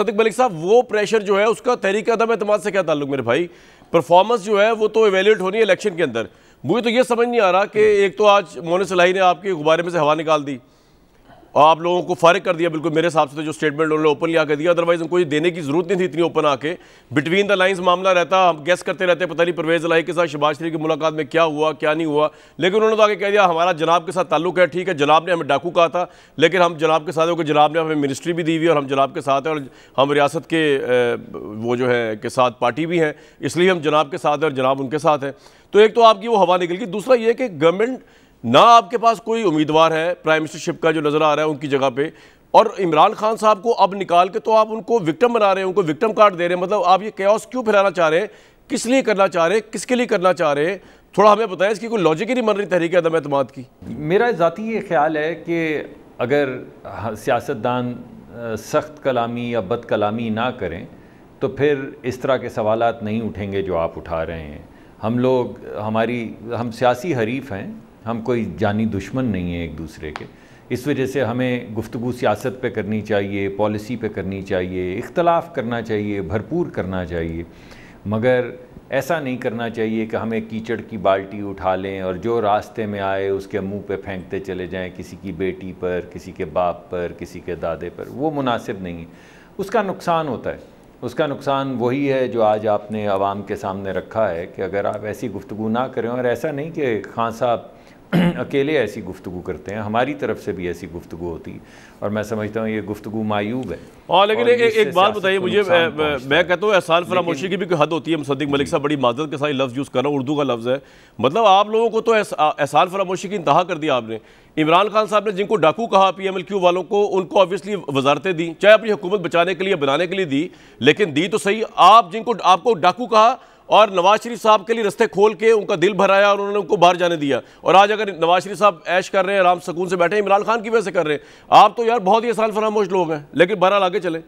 सदिक मलिक साहब वो प्रेशर जो है उसका तहरीक अदम अतमाद से क्या ताल्लुक मेरे भाई परफॉर्मेंस जो है वो तो एवेल्यूट होनी है इलेक्शन के अंदर मुझे तो ये समझ नहीं आ रहा कि एक तो आज मोन सलाही ने आपके गुब्बारे में से हवा निकाल दी और आप लोगों को फारिग कर दिया बिल्कुल मेरे हिसाब से तो जो स्टेटमेंट उन्होंने ओपनली आकर दिया अदरवाइज उनको ये देने की जरूरत नहीं थी इतनी ओपन आके बिटवीन द लाइंस मामला रहता हम गेस करते रहते पता नहीं परवेज लाई के साथ शबाज शरीफ की मुलाकात में क्या हुआ क्या नहीं हुआ लेकिन उन्होंने तो आगे कह दिया हमारा जनाब के साथ ताल्लुक है ठीक है जनाब ने हमें डाकू कहा था लेकिन हम जनाब के साथ होकर जनाब ने हमें मिनिस्ट्री भी दी हुई और हम जनाब के साथ हैं और हम रियासत के वो जो है के साथ पार्टी भी हैं इसलिए हम जनाब के साथ हैं और जनाब उनके साथ हैं तो एक तो आपकी वो हवा निकल गई दूसरा ये कि गवर्नमेंट ना आपके पास कोई उम्मीदवार है प्राइम मिनिस्टरशिप का जो नज़र आ रहा है उनकी जगह पे और इमरान खान साहब को अब निकाल के तो आप उनको विक्टम बना रहे हैं उनको विक्टम कार्ड दे रहे हैं मतलब आप ये कैस क्यों फैलाना चाह रहे हैं किस लिए करना चाह रहे हैं किसके लिए करना चाह रहे हैं थोड़ा हमें बताएं इसकी कोई लॉजिक ही नहीं बन रही तहरीक अदम अतमाद की मेरा ज़ाती ये ख्याल है कि अगर सियासतदान सख्त कलामी या बद कलामी ना करें तो फिर इस तरह के सवाल नहीं उठेंगे जो आप उठा रहे हैं हम लोग हमारी हम सियासी हरीफ हैं हम कोई जानी दुश्मन नहीं हैं एक दूसरे के इस वजह से हमें गुफ्तु सियासत पे करनी चाहिए पॉलिसी पे करनी चाहिए इख्तलाफ करना चाहिए भरपूर करना चाहिए मगर ऐसा नहीं करना चाहिए कि हमें कीचड़ की बाल्टी उठा लें और जो रास्ते में आए उसके मुंह पे फेंकते चले जाएं किसी की बेटी पर किसी के बाप पर किसी के दादे पर वो मुनासिब नहीं है उसका नुकसान होता है उसका नुकसान वही है जो आज आपने आवाम के सामने रखा है कि अगर आप ऐसी गुफ्तु ना करें और ऐसा नहीं कि खान साहब अकेले ऐसी गुफ्तु करते हैं हमारी तरफ से भी ऐसी गुफ्तु होती और मैं समझता हूँ ये गुफ्तु मायूब है और लेकिन और एक, एक बात बताइए मुझे मैं कहता हूँ एहसान फरामोशी की भी कोई हद होती है मुसदिक मलिक साहब बड़ी माजरत के साथ लफ्ज़ यूज़ कर रहा हूँ उर्दू का लफ्ज़ है मतलब आप लोगों को तो एहसान फरामोशी की इंतहा कर दिया आपने इमरान खान साहब ने जिनको डाकू कहा पी एम एल क्यू वालों को उनको ऑब्वियसली वजारतें दी चाहे अपनी हुकूमत बचाने के लिए बनाने के लिए दी लेकिन दी तो सही आप जिनको आपको डाकू कहा और नवाज शरीफ साहब के लिए रस्ते खोल के उनका दिल भराया और उन्होंने उनको बाहर जाने दिया और आज अगर नवाज शरीफ साहब ऐश कर रहे हैं आराम सुकून से बैठे इमरान खान की वजह से कर रहे हैं आप तो यार बहुत ही आसान फरामोश लोग हैं लेकिन बहरहाल आगे चलें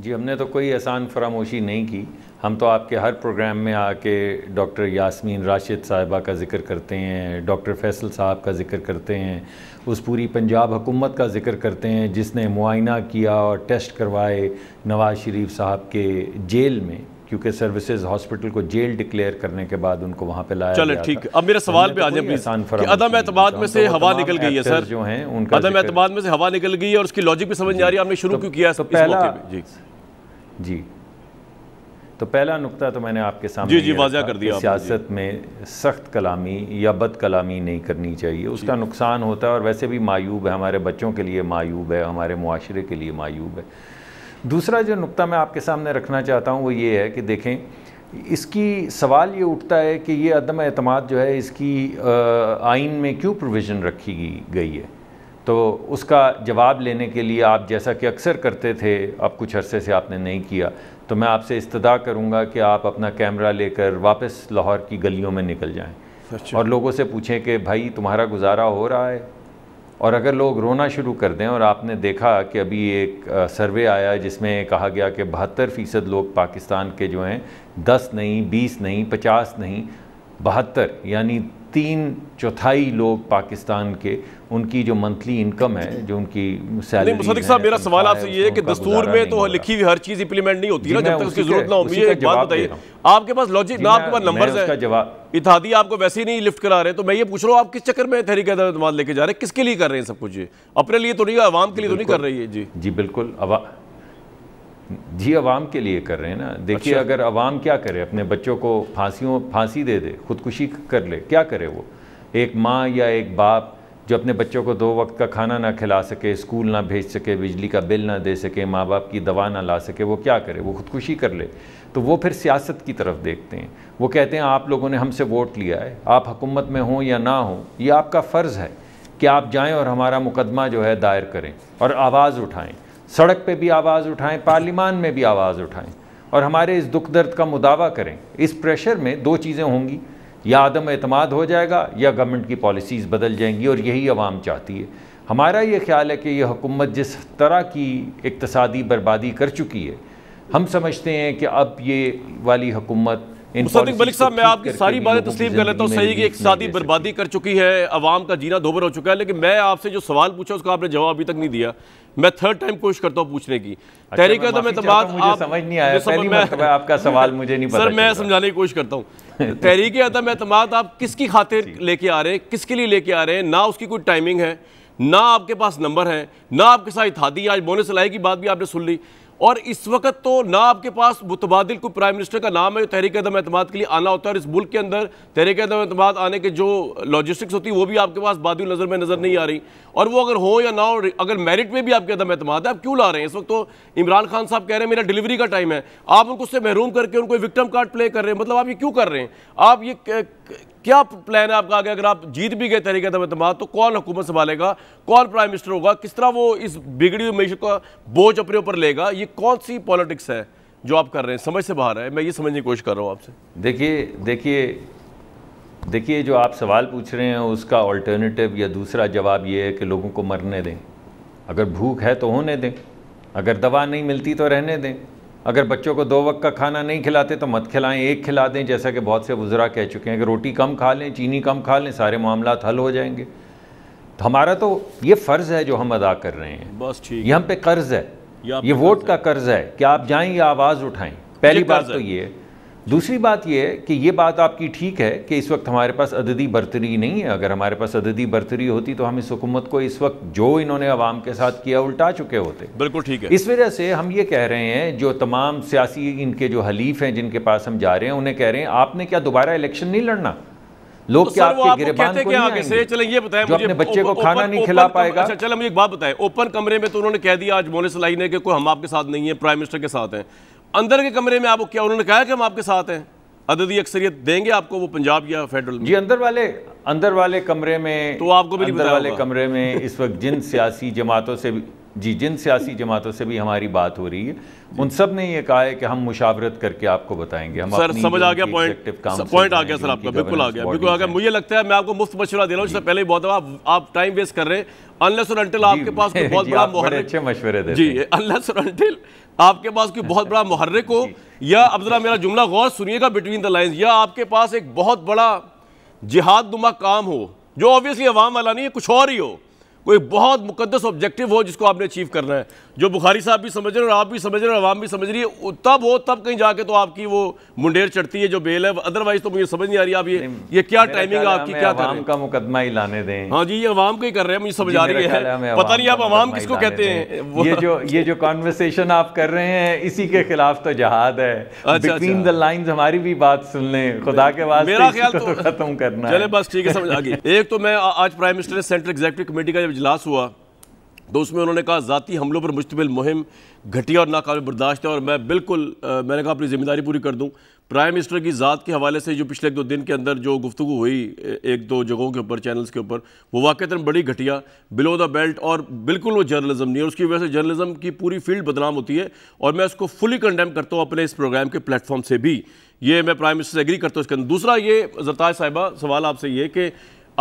जी हमने तो कोई आसान फरामोशी नहीं की हम तो आपके हर प्रोग्राम में आके डॉक्टर यासमीन राशिद साहिबा का जिक्र करते हैं डॉक्टर फैसल साहब का जिक्र करते हैं उस पूरी पंजाब हुकूमत का जिक्र करते हैं जिसने मुआयना किया और टेस्ट करवाए नवाज़ शरीफ साहब के जेल में क्योंकि सर्विसेज हॉस्पिटल को जेल डिक्लेयर करने के बाद उनको वहां पे लाया चले ठीक अब मेरा तो सवाल पे आ जाए अदम एतबाद में से तो हवा निकल गई है सर जो है उनका अदम एतबाद में से हवा निकल गई है और उसकी लॉजिक भी समझ आ रही है आपने शुरू तो- क्यों किया पहला जी जी तो पहला नुकता तो मैंने आपके सामने जी जी वाजा कर दिया सियासत में सख्त कलामी या बद कलामी नहीं करनी चाहिए उसका नुकसान होता है और वैसे भी मायूब है हमारे बच्चों के लिए मायूब है हमारे माशरे के लिए मायूब है दूसरा जो नुकता मैं आपके सामने रखना चाहता हूँ वो ये है कि देखें इसकी सवाल ये उठता है कि ये अदम अतमाद जो है इसकी आइन में क्यों प्रोविज़न रखी गई है तो उसका जवाब लेने के लिए आप जैसा कि अक्सर करते थे अब कुछ अरसे से आपने नहीं किया तो मैं आपसे इस्तदा करूंगा कि आप अपना कैमरा लेकर वापस लाहौर की गलियों में निकल जाएं और लोगों से पूछें कि भाई तुम्हारा गुजारा हो रहा है और अगर लोग रोना शुरू कर दें और आपने देखा कि अभी एक सर्वे आया है जिसमें कहा गया कि बहत्तर फ़ीसद लोग पाकिस्तान के जो हैं दस नहीं बीस नहीं पचास नहीं बहत्तर यानी तीन चौथाई लोग पाकिस्तान के उनकी जो मंथली इनकम है जो उनकी सैलरी मुसदिक साहब मेरा सवाल आपसे ये है कि दस्तूर में तो लिखी हुई हर चीज़ इंप्लीमेंट नहीं होती ना जब तक उसकी जरूरत ना होती है एक बात बताइए आपके पास लॉजिक ना आपके पास नंबर्स है जवाब इतिहादी आपको वैसे ही नहीं लिफ्ट करा रहे तो मैं ये पूछ रहा हूँ आप किस चक्कर में तहरीक लेके जा रहे हैं किसके लिए कर रहे हैं सब कुछ ये अपने लिए तो नहीं आवाम के लिए तो नहीं कर रही है जी जी बिल्कुल जी आवाम के लिए कर रहे हैं ना देखिए अच्छा। अगर आवाम क्या करे अपने बच्चों को फांसियों फांसी दे दे खुदकुशी कर ले क्या करे वो एक माँ या एक बाप जो अपने बच्चों को दो वक्त का खाना ना खिला सके स्कूल ना भेज सके बिजली का बिल ना दे सके माँ बाप की दवा ना ला सके वो क्या करे वो खुदकुशी कर ले तो वो फिर सियासत की तरफ देखते हैं वो कहते हैं आप लोगों ने हमसे वोट लिया है आप हुकूमत में हों या ना हों ये आपका फ़र्ज़ है कि आप जाएं और हमारा मुकदमा जो है दायर करें और आवाज़ उठाएं सड़क पे भी आवाज़ उठाएं पार्लिमान में भी आवाज़ उठाएं और हमारे इस दुख दर्द का मुदावा करें इस प्रेशर में दो चीज़ें होंगी या आदम अतमाद हो जाएगा या गवर्नमेंट की पॉलिसीज़ बदल जाएंगी और यही आवाम चाहती है हमारा ये ख्याल है कि यह हुकूमत जिस तरह की इकतसादी बर्बादी कर चुकी है हम समझते हैं कि अब ये वाली हुकूमत मलिक साहब मैं आपकी सारी बातें तस्लीम कर लेता हूँ सही की बर्बादी कर चुकी है आवाम का जीना धोबर हो चुका है लेकिन मैं आपसे जो सवाल पूछा उसका आपने जवाब अभी तक नहीं दिया मैं थर्ड टाइम कोशिश करता हूँ पूछने की अच्छा, तहरीक तो आया तो मैं आपका सवाल मुझे नहीं सर मैं समझाने की कोशिश करता हूँ तहरीक अदम एतमाद तो आप किसकी खातिर लेके आ रहे हैं किसके लिए लेके आ रहे हैं ना उसकी कोई टाइमिंग है ना आपके पास नंबर है ना आपके साथ इतिहादी आज बोनस लाई की बात भी आपने सुन ली और इस वक्त तो ना आपके पास मुतबादिल कोई प्राइम मिनिस्टर का नाम है जो तहरीक अदम अतमाद के लिए आना होता है और इस मुल्क के अंदर तहरीक अदम अतमाद आने के जो लॉजिस्टिक्स होती है वो भी आपके पास बाद नज़र में नज़र नहीं आ रही और वो अगर हो या ना हो अगर मेरिट में भी आपके अदम अतमाद है आप क्यों ला रहे हैं इस वक्त तो इमरान खान साहब कह रहे हैं मेरा डिलीवरी का टाइम है आप उनको उससे महरूम करके उनको विक्टम कार्ड प्ले कर रहे हैं मतलब आप ये क्यों कर रहे हैं आप ये क्या प्लान है आपका आगे अगर आप जीत भी गए तरीके तमाम तो कौन हुकूमत संभालेगा कौन प्राइम मिनिस्टर होगा किस तरह वो इस बिगड़ी हुई मीशत का बोझ अपने ऊपर लेगा ये कौन सी पॉलिटिक्स है जो आप कर रहे हैं समझ से बाहर है मैं ये समझने की कोशिश कर रहा हूँ आपसे देखिए देखिए देखिए जो आप सवाल पूछ रहे हैं उसका ऑल्टरनेटिव या दूसरा जवाब ये है कि लोगों को मरने दें अगर भूख है तो होने दें अगर दवा नहीं मिलती तो रहने दें अगर बच्चों को दो वक्त का खाना नहीं खिलाते तो मत खिलाएं एक खिला दें जैसा कि बहुत से बुजुर्ग कह चुके हैं कि रोटी कम खा लें चीनी कम खा लें सारे मामला हल हो जाएंगे तो हमारा तो ये फ़र्ज़ है जो हम अदा कर रहे हैं बस ठीक ये हम पे कर्ज़ है ये वोट का कर्ज़ है कि आप जाएँ या आवाज़ उठाएं पहली बात तो ये दूसरी बात यह है कि ये बात आपकी ठीक है कि इस वक्त हमारे पास अददी बर्तरी नहीं है अगर हमारे पास अददी बर्तरी होती तो हम इस हुकूमत को इस वक्त जो इन्होंने अवाम के साथ किया उल्टा चुके होते बिल्कुल ठीक है इस वजह से हम ये कह रहे हैं जो तमाम सियासी इनके जो हलीफ हैं जिनके पास हम जा रहे हैं उन्हें कह रहे हैं आपने क्या दोबारा इलेक्शन नहीं लड़ना लोग तो क्या आपके आगे से ये बताएं मुझे अपने बच्चे को खाना नहीं खिला पाएगा अच्छा चलो मुझे एक बात बताएं ओपन कमरे में तो उन्होंने कह दिया आज मोने सलाई ने कि कोई हम आपके साथ नहीं है प्राइम मिनिस्टर के साथ हैं अंदर के कमरे में आप क्या उन्होंने कहा कि हम आपके साथ हैं अददी अक्सरियत देंगे आपको वो पंजाब या फेडरल जी अंदर वाले अंदर वाले कमरे में तो आपको भी अंदर वाले कमरे में इस वक्त जिन सियासी जमातों से भी जी जिन सियासी जमातों से भी हमारी बात हो रही है उन सब ने ये कहा है कि हम मुशावरत करके आपको बताएंगे हम सर समझ आ गया पॉइंट पॉइंट आ गया सर आपका बिल्कुल आ गया बिल्कुल आ गया मुझे लगता है मैं आपको मुफ्त मशुरा दे रहा हूँ पहले ही बहुत आप टाइम वेस्ट कर रहे हैं आपके पास कोई बहुत बड़ा मुहर्रिक हो या अब जरा मेरा जुमला गौर सुनिएगा बिटवीन द लाइन या आपके पास एक बहुत बड़ा जिहाद नुमा काम हो जो ऑब्वियसली अवाम वाला नहीं है कुछ और ही हो कोई बहुत मुकदस ऑब्जेक्टिव हो जिसको आपने अचीव करना है जो बुखारी साहब भी समझ रहे हैं और आप भी समझ रहे हैं और आवाम भी समझ रही है तब हो तब कहीं जाके तो आपकी वो मुंडेर चढ़ती है जो बेल है अदरवाइज तो मुझे समझ नहीं आ रही आप ये ये क्या टाइमिंग है आपकी क्या काम का मुकदमा ही लाने दें हाँ जी ये आवाम का ही कर रहे हैं मुझे समझ आ रही है पता नहीं आप आवाम किसको कहते हैं ये जो ये जो कॉन्वर्सेशन आप कर रहे हैं इसी के खिलाफ तो जहाद है बिटवीन द लाइंस हमारी भी बात सुन लें खुदा के वास्ते मेरा ख्याल तो-, तो खत्म करना चले बस ठीक है समझ आ गई एक तो मैं आज प्राइम मिनिस्टर ने सेंट्रल एग्जीक्यूटिव कमेटी का इजलास हुआ तो उसमें उन्होंने कहा ज़ाती हमलों पर मुश्तमिल मुहिम घटिया और नाकाबिल बर्दाश्त है और मैं बिल्कुल आ, मैंने कहा अपनी ज़िम्मेदारी पूरी कर दूँ प्राइम मिनिस्टर की ज़ात के हवाले से जो पिछले एक दो दिन के अंदर जो गुफ्तु हुई एक दो जगहों के ऊपर चैनल्स के ऊपर वो तरह बड़ी घटिया बिलो द बेल्ट और बिल्कुल वो जर्नलिज्म नहीं है उसकी वजह से जर्नलिज्म की पूरी फील्ड बदनाम होती है और मैं उसको फुली कंडेम करता हूँ अपने इस प्रोग्राम के प्लेटफॉर्म से भी ये मैं प्राइम मिनिस्टर से एग्री करता हूँ इसके अंदर दूसरा ये जरताज साहिबा सवाल आपसे ये कि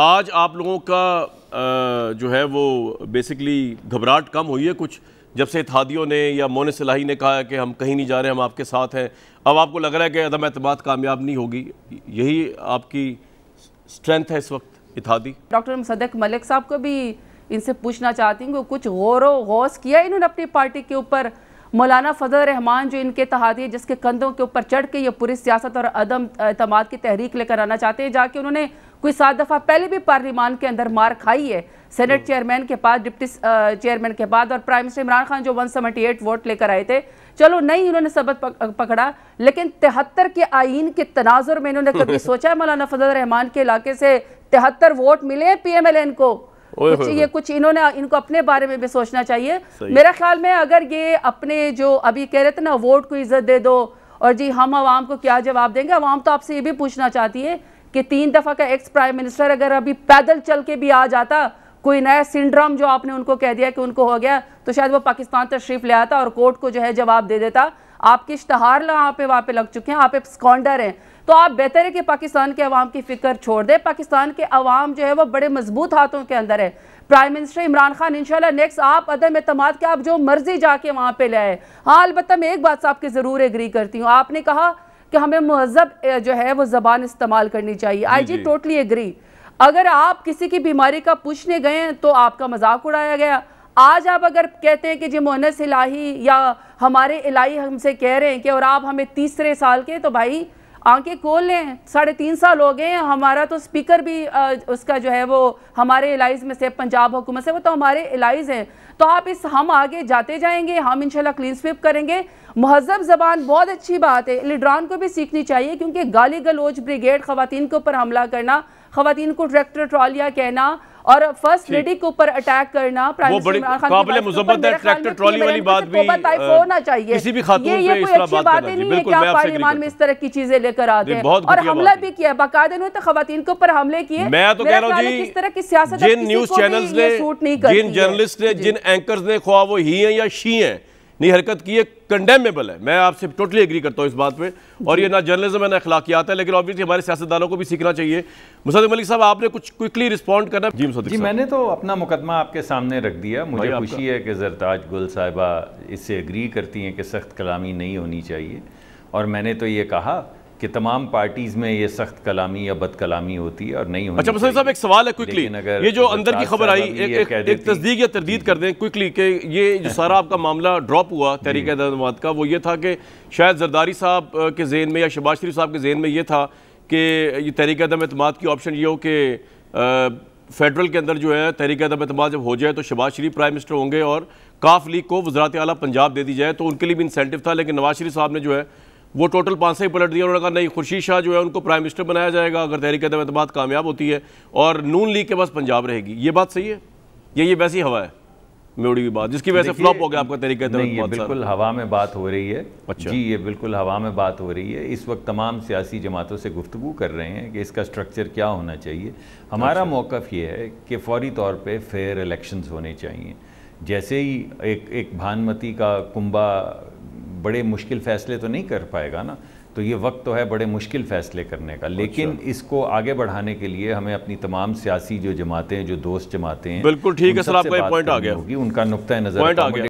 आज आप लोगों का जो है वो बेसिकली घबराहट कम हुई है कुछ जब से इतिहादियों ने या मोन सलाही ने कहा है कि हम कहीं नहीं जा रहे हम आपके साथ हैं अब आपको लग रहा है कि अदम अतमाद कामयाब नहीं होगी यही आपकी स्ट्रेंथ है इस वक्त इतिहादी डॉक्टर सदक मलिक साहब को भी इनसे पूछना चाहती हूँ कुछ गौर गौस किया इन्होंने अपनी पार्टी के ऊपर मौलाना फजल रहमान जो इनके तहादी जिसके कंधों के ऊपर चढ़ के ये पूरी सियासत और अदम अतमाद की तहरीक लेकर आना चाहते हैं जाके उन्होंने कोई सात दफ़ा पहले भी पार्लियमान के अंदर मार खाई है सेनेट चेयरमैन हम्म। के पास डिप्टी चेयरमैन के बाद और प्राइम मिनिस्टर इमरान खान जो 178 वोट लेकर आए थे चलो नहीं इन्होंने सबक पकड़ा लेकिन तिहत्तर के आइन के तनाजुर में इन्होंने कभी सोचा है मौलाना फजल रहमान के इलाके से तिहत्तर वोट मिले एल एन को कुछ ये कुछ इन्होंने इनको अपने बारे में भी सोचना चाहिए मेरा ख्याल में अगर ये अपने जो अभी कह रहे थे ना वोट को इज्जत दे दो और जी हम आवाम को क्या जवाब देंगे आवाम तो आपसे ये भी पूछना चाहती है कि तीन दफ़ा का एक्स प्राइम मिनिस्टर अगर अभी पैदल चल के भी आ जाता कोई नया सिंड्रोम जो आपने उनको कह दिया कि उनको हो गया तो शायद वो पाकिस्तान तशरीफ़ ले आता और कोर्ट को जो है जवाब दे देता आपके इश्तहार पे वहाँ पे लग चुके हैं आप एक स्कॉन्डर हैं तो आप बेहतर है कि पाकिस्तान के अवाम की फ़िक्र छोड़ दें पाकिस्तान के अवाम जो है वो बड़े मजबूत हाथों के अंदर है प्राइम मिनिस्टर इमरान खान इनशाला नेक्स्ट आप अदम एतम के आप जो मर्जी जाके वहाँ पे ले आए हाँ अलबत्त मैं एक बात से की ज़रूर एग्री करती हूँ आपने कहा कि हमें महजब जो है वो ज़बान इस्तेमाल करनी चाहिए आई जी टोटली एग्री अगर आप किसी की बीमारी का पूछने गए तो आपका मजाक उड़ाया गया आज आप अगर कहते हैं कि जी मोहनस इलाही या हमारे इलाही हमसे कह रहे हैं कि और आप हमें तीसरे साल के तो भाई आंखें खोल लें साढ़े तीन साल हो गए हमारा तो स्पीकर भी आ, उसका जो है वो हमारे इलाइज में से पंजाब हुकूमत से वो तो हमारे इलाइज हैं तो आप इस हम आगे जाते जाएंगे हम इंशाल्लाह क्लीन स्विप करेंगे महजब जबान बहुत अच्छी बात है लीडरान को भी सीखनी चाहिए क्योंकि गाली गलोच ब्रिगेड खातन के ऊपर हमला करना खातन को ट्रैक्टर ट्रॉलिया कहना और फर्स्ट लेडी के ऊपर अटैक करना तो प्राइम चाहिए में इस तरह की चीजें लेकर आते हैं और हमला भी किया ने तो खातन के ऊपर हमले किए मैं तो कह रहा हूँ इस तरह की सियासत जिन न्यूज चैनल ने जिन जर्नलिस्ट ने जिन एंकर ने ख्वा वो ही है या शी है नहीं हरकत की है कंडेमेबल है मैं आपसे टोटली एग्री करता हूँ इस बात पे और ये ना जर्नलिज्म है ना अखलाकियात है लेकिन ऑब्वियसली हमारे सियासतदानों को भी सीखना चाहिए मुसद मलिक साहब आपने कुछ क्विकली रिस्पॉन्ड करना जी मुसद जी मैंने तो अपना मुकदमा आपके सामने रख दिया मुझे खुशी है कि जरताज गुल साहिबा इससे एग्री करती हैं कि सख्त कलामी नहीं होनी चाहिए और मैंने तो ये कहा कि तमाम पार्टीज में ये सख्त कलामी या बद कलामी होती है और नहीं होती अच्छा साहब एक सवाल है क्विकली ये जो अंदर की खबर आई एक, एक, एक तस्दीक या तरदीद कर दें क्विकली कि ये जो सारा आपका मामला ड्रॉप हुआ तहरीक इंतजाम का वो ये था कि शायद जरदारी साहब के जेन में या शबाज शरीफ साहब के जेन में ये था कि ये तहरीक अदम अतमाद की ऑप्शन ये हो कि फेडरल के अंदर जो है तहरीक अदम अतमाद जब हो जाए तो शबाज शरीफ प्राइम मिनिस्टर होंगे और काफ लीग को वजरात आला पंजाब दे दी जाए तो उनके लिए भी इंसेंटिव था लेकिन नवाज शरीफ साहब ने जो है वो टोटल पाँच से ही पलट दिया उन्होंने कहा नहीं खुर्शीद शाह जो है उनको प्राइम मिनिस्टर बनाया जाएगा अगर तहरीक अदम तो कामयाब होती है और नून लीग के पास पंजाब रहेगी ये बात सही है या ये वैसी हवा है मेड़ी की बात जिसकी वजह से फ्लॉप हो गया आपका तरीका नहीं ये बिल्कुल हवा में बात हो रही है अच्छा। जी ये बिल्कुल हवा में बात हो रही है इस वक्त तमाम सियासी जमातों से गुफ्तु कर रहे हैं कि इसका स्ट्रक्चर क्या होना चाहिए हमारा अच्छा। मौकफ ये है कि फौरी तौर पर फेयर इलेक्शंस होने चाहिए जैसे ही एक एक भानमती का कुंबा बड़े मुश्किल फैसले तो नहीं कर पाएगा ना तो ये वक्त तो है बड़े मुश्किल फैसले करने का अच्छा। लेकिन अच्छा। इसको आगे बढ़ाने के लिए हमें अपनी तमाम सियासी जो जमातें जो दोस्त जमातें हैं बिल्कुल ठीक है सर आपका पॉइंट आ गया होगी उनका नुकता नजर पॉइंट आ गया